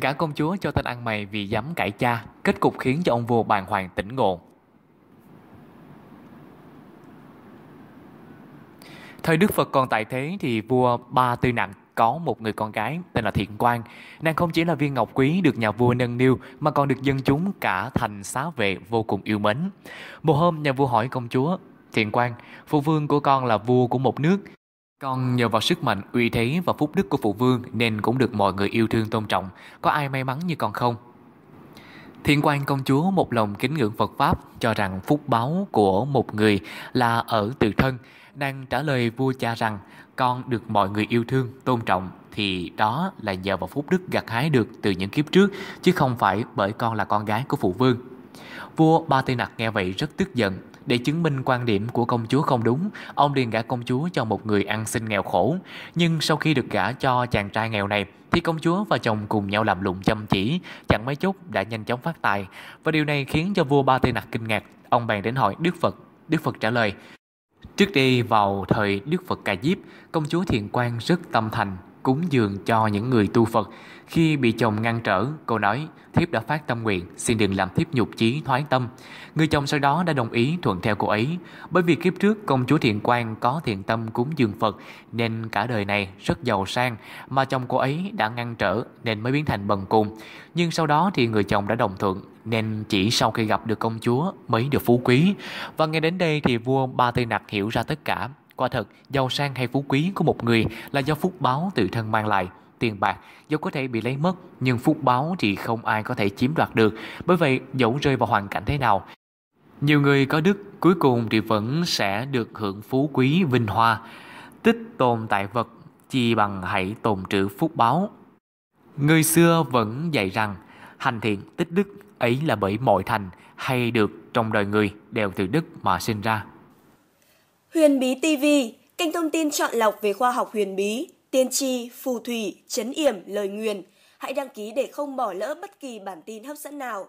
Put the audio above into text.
Gã công chúa cho tên ăn mày vì dám cãi cha, kết cục khiến cho ông vua bàng hoàng tỉnh ngộ. Thời Đức Phật còn tại thế thì vua Ba Tư Nặng có một người con gái tên là Thiện Quang. Nàng không chỉ là viên ngọc quý được nhà vua nâng niu mà còn được dân chúng cả thành xá vệ vô cùng yêu mến. Một hôm nhà vua hỏi công chúa, Thiện Quang, phụ vương của con là vua của một nước, con nhờ vào sức mạnh, uy thế và phúc đức của phụ vương nên cũng được mọi người yêu thương tôn trọng. Có ai may mắn như con không? Thiên quan công chúa một lòng kính ngưỡng Phật Pháp cho rằng phúc báo của một người là ở từ thân. Nàng trả lời vua cha rằng con được mọi người yêu thương, tôn trọng thì đó là nhờ vào phúc đức gặt hái được từ những kiếp trước chứ không phải bởi con là con gái của phụ vương. Vua Ba Tê Nặc nghe vậy rất tức giận để chứng minh quan điểm của công chúa không đúng, ông liền gả công chúa cho một người ăn xin nghèo khổ. Nhưng sau khi được gả cho chàng trai nghèo này, thì công chúa và chồng cùng nhau làm lụng chăm chỉ, chẳng mấy chốc đã nhanh chóng phát tài. Và điều này khiến cho vua Ba Tê Nặc kinh ngạc, ông bèn đến hỏi Đức Phật. Đức Phật trả lời, Trước đây vào thời Đức Phật Cà Diếp, công chúa Thiện Quang rất tâm thành, cúng dường cho những người tu Phật. Khi bị chồng ngăn trở, cô nói, thiếp đã phát tâm nguyện, xin đừng làm thiếp nhục chí thoái tâm. Người chồng sau đó đã đồng ý thuận theo cô ấy. Bởi vì kiếp trước công chúa Thiện Quang có thiện tâm cúng dường Phật, nên cả đời này rất giàu sang, mà chồng cô ấy đã ngăn trở nên mới biến thành bần cùng. Nhưng sau đó thì người chồng đã đồng thuận, nên chỉ sau khi gặp được công chúa mới được phú quý. Và nghe đến đây thì vua Ba Tây Nặc hiểu ra tất cả. Quả thật, giàu sang hay phú quý của một người là do phúc báo tự thân mang lại. Tiền bạc dẫu có thể bị lấy mất, nhưng phúc báo thì không ai có thể chiếm đoạt được. Bởi vậy, dẫu rơi vào hoàn cảnh thế nào, nhiều người có đức cuối cùng thì vẫn sẽ được hưởng phú quý vinh hoa. Tích tồn tại vật, chi bằng hãy tồn trữ phúc báo. Người xưa vẫn dạy rằng, hành thiện tích đức ấy là bởi mọi thành hay được trong đời người đều từ đức mà sinh ra. Huyền Bí TV, kênh thông tin chọn lọc về khoa học huyền bí, tiên tri, phù thủy, chấn yểm, lời nguyền. Hãy đăng ký để không bỏ lỡ bất kỳ bản tin hấp dẫn nào.